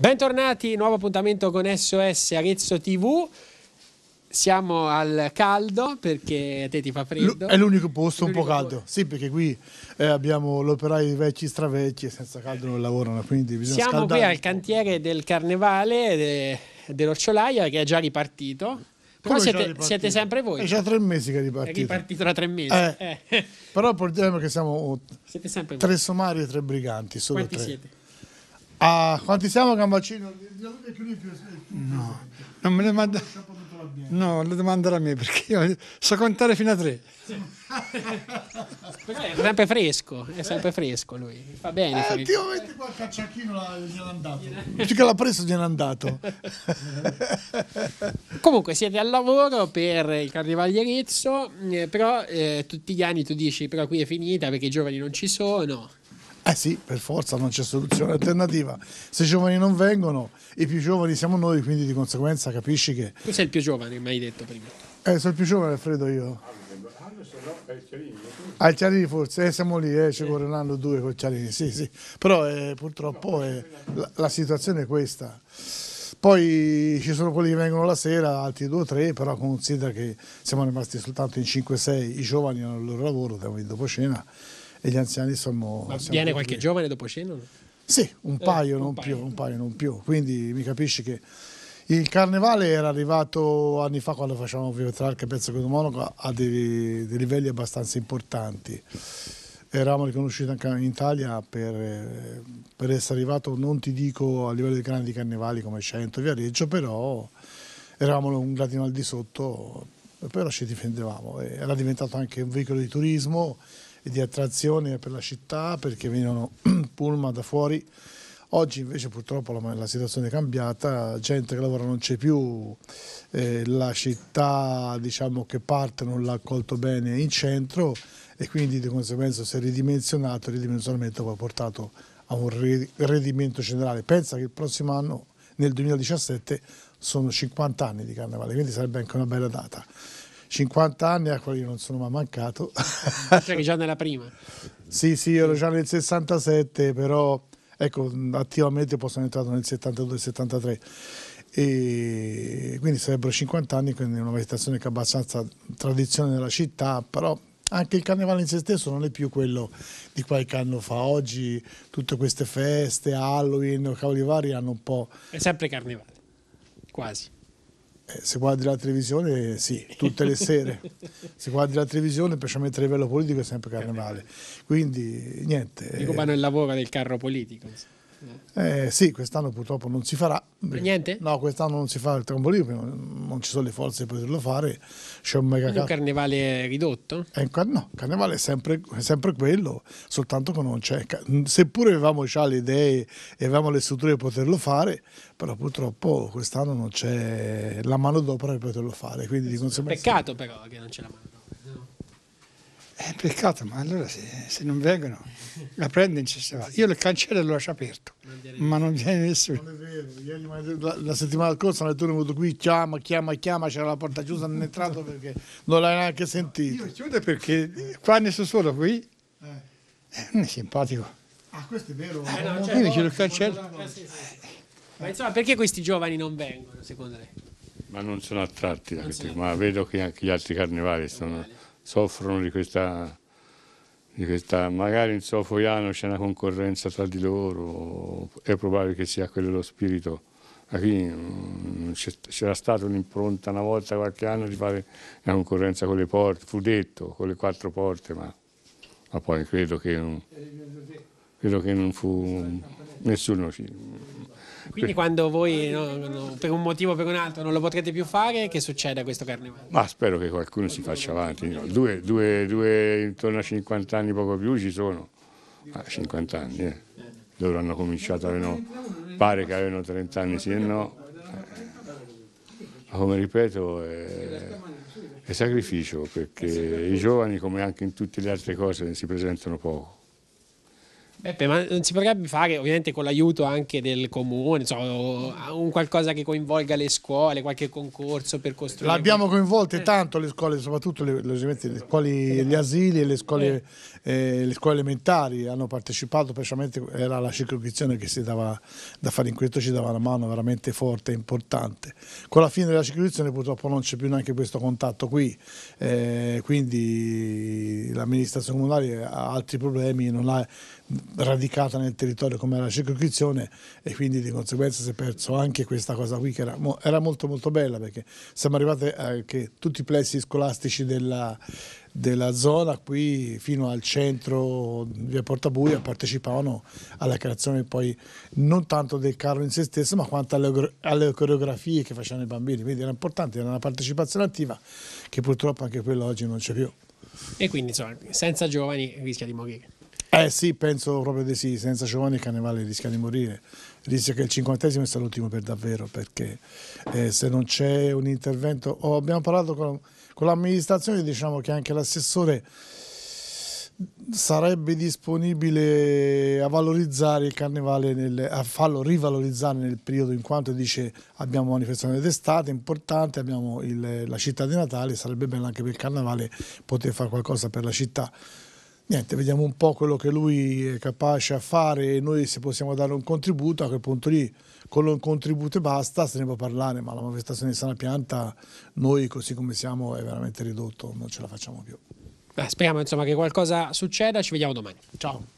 Bentornati, nuovo appuntamento con SOS Arezzo TV. Siamo al caldo perché a te ti fa freddo. L- è l'unico posto è un po' caldo. Posto. Sì, perché qui eh, abbiamo l'operaio vecchi stravecchi e senza caldo non lavorano, quindi bisogna Siamo qui al cantiere del Carnevale de- dell'Orciolaia che è già ripartito. Però siete, siete, sempre voi. È già tre mesi che è ripartito. È ripartito da tre mesi. Eh. Eh. Però il problema è che siamo tre voi. somari e tre briganti. Solo Quanti tre. siete? Ah, quanti siamo Gambaccino? No, non me le manda... No, le manderà a me perché io so contare fino a tre. Sì. è sempre fresco, è sempre fresco lui. Va bene. Eh, ultimamente qualche cacciacchino, gliel'ha andato. Dice che l'ha preso gliel'ha andato. Comunque siete al lavoro per il Carnevale eh, però eh, tutti gli anni tu dici però qui è finita perché i giovani non ci sono eh sì, per forza non c'è soluzione alternativa. Se i giovani non vengono, i più giovani siamo noi, quindi di conseguenza capisci che... Tu sei il più giovane, mi hai detto prima. Eh, sono il più giovane, Alfredo, io. Al Chiarini forse, eh, siamo lì, eh, ci eh. correranno due col Chiarini, sì, sì. Però eh, purtroppo eh, la, la, situazione è questa. Poi ci sono quelli che vengono la sera, altri due o tre, però considera che siamo rimasti soltanto in 5-6, i giovani hanno il loro lavoro, dopo cena e gli anziani sono... viene qualche più. giovane dopo cena? Sì, un eh, paio, eh, non un paio. Più, un paio non più, quindi mi capisci che... Il carnevale era arrivato anni fa quando facevamo Vivetrarca e Pezzo con Monaco a dei, dei, livelli abbastanza importanti. Eravamo riconosciuti anche in Italia per, per, essere arrivato, non ti dico a livello di grandi carnevali come Cento e Viareggio, però eravamo un gradino al di sotto, però ci difendevamo. Era diventato anche un veicolo di turismo e di attrazione per la città perché venivano pullman da fuori. Oggi invece purtroppo la, la, situazione è cambiata, gente che lavora non c'è più, eh, la città diciamo, che parte non l'ha accolto bene in centro e quindi di conseguenza si è ridimensionato, il ridimensionamento poi ha portato a un rendimento generale. Pensa che il prossimo anno, nel 2017, sono 50 anni di carnevale, quindi sarebbe anche una bella data. 50 anni a quali non sono mai mancato. Cioè, già nella prima? sì, sì, ero già nel 67, però ecco, attivamente poi sono entrato nel 72-73. E quindi sarebbero 50 anni, quindi una vegetazione che è abbastanza tradizione nella città, però anche il carnevale in se stesso non è più quello di qualche anno fa. Oggi tutte queste feste, Halloween, cavoli vari hanno un po'... È sempre carnevale, quasi. Eh, se guardi la televisione, sì, tutte le sere. se guardi la televisione, specialmente a livello politico, è sempre carnevale. Quindi, niente. Dico, eh, ma non lavora del carro politico. Insomma. Eh, sì, quest'anno purtroppo non si farà. Per niente? No, quest'anno non si fa il trombolino, non, non ci sono le forze per poterlo fare. C'è un mega un carnevale ridotto? Eh, no, carnevale è sempre, sempre quello, soltanto che non c'è. Seppure avevamo già le idee e avevamo le strutture per poterlo fare, però purtroppo quest'anno non c'è la mano d'opera per poterlo fare. Quindi, di conseguenza... Peccato però che non c'è la manodopera. È eh, peccato, ma allora se, se non vengono la prende in cestevata. Io le cancello e lo lascio aperto, ma non viene nessuno. Non è vero, la, la settimana scorsa non è venuto qui, chiama, chiama, chiama, c'era la porta chiusa, non è entrato perché non l'hai neanche sentito. Io chiudo perché qua ne solo qui, eh. eh, non è simpatico. Ah, questo è vero. Eh, no, cioè, Quindi ce lo cancello. Eh, ma insomma, perché questi giovani non vengono, secondo lei? Ma non sono attratti da non questi, ma vedo che anche gli altri carnevali sono... Vale soffrono di questa, di questa magari in Sofoiano c'è una concorrenza tra di loro, è probabile che sia quello lo spirito. Qui mm, c'era stata un'impronta una volta qualche anno di fare una concorrenza con le porte, fu detto, con le quattro porte, ma, ma poi credo che non, credo che non fu nessuno. Quindi quando voi no, no, per un motivo o per un altro non lo potrete più fare, che succede a questo carnevale? Ma spero che qualcuno si faccia avanti, no, due, due, due, intorno a 50 anni poco più ci sono, ah, 50 anni, eh. loro hanno cominciato, avevano, pare che avevano 30 anni sì e no, ma come ripeto è, eh, è sacrificio perché i giovani come anche in tutte le altre cose si presentano poco Beppe, ma non si potrebbe fare ovviamente con l'aiuto anche del comune, insomma, un qualcosa che coinvolga le scuole, qualche concorso per costruire? L'abbiamo qualche... coinvolte eh. tanto le scuole, soprattutto le, le scuole, gli asili e le scuole, eh. eh, le scuole elementari hanno partecipato, specialmente era la circoscrizione che si dava da fare in questo, ci dava una mano veramente forte e importante. Con la fine della circoscrizione purtroppo non c'è più neanche questo contatto qui, eh, quindi l'amministrazione comunale ha altri problemi, non ha radicata nel territorio come era la circoscrizione e quindi di conseguenza si è perso anche questa cosa qui che era, era molto molto bella perché siamo arrivati a che tutti i plessi scolastici della, della zona qui fino al centro via Portabuia partecipavano alla creazione poi non tanto del carro in se stesso ma quanto alle, alle, coreografie che facevano i bambini quindi era importante, era una partecipazione attiva che purtroppo anche quella oggi non c'è più e quindi insomma, senza giovani rischia di morire eh sì, penso proprio di sì, senza Giovanni il Cannevale rischia di morire, rischia che il cinquantesimo sia l'ultimo per davvero, perché eh, se non c'è un intervento, oh, abbiamo parlato con, con l'amministrazione, diciamo che anche l'assessore sarebbe disponibile a valorizzare il carnevale, nel, a farlo rivalorizzare nel periodo in quanto dice abbiamo manifestazione d'estate importante, abbiamo il, la città di Natale, sarebbe bello anche per il carnevale poter fare qualcosa per la città niente, vediamo un po' quello che lui è capace a fare e noi se possiamo dare un contributo, a quel punto lì con un contributo e basta se ne può parlare, ma la manifestazione di sana pianta noi così come siamo è veramente ridotto, non ce la facciamo più. Beh, speriamo insomma che qualcosa succeda, ci vediamo domani. Ciao.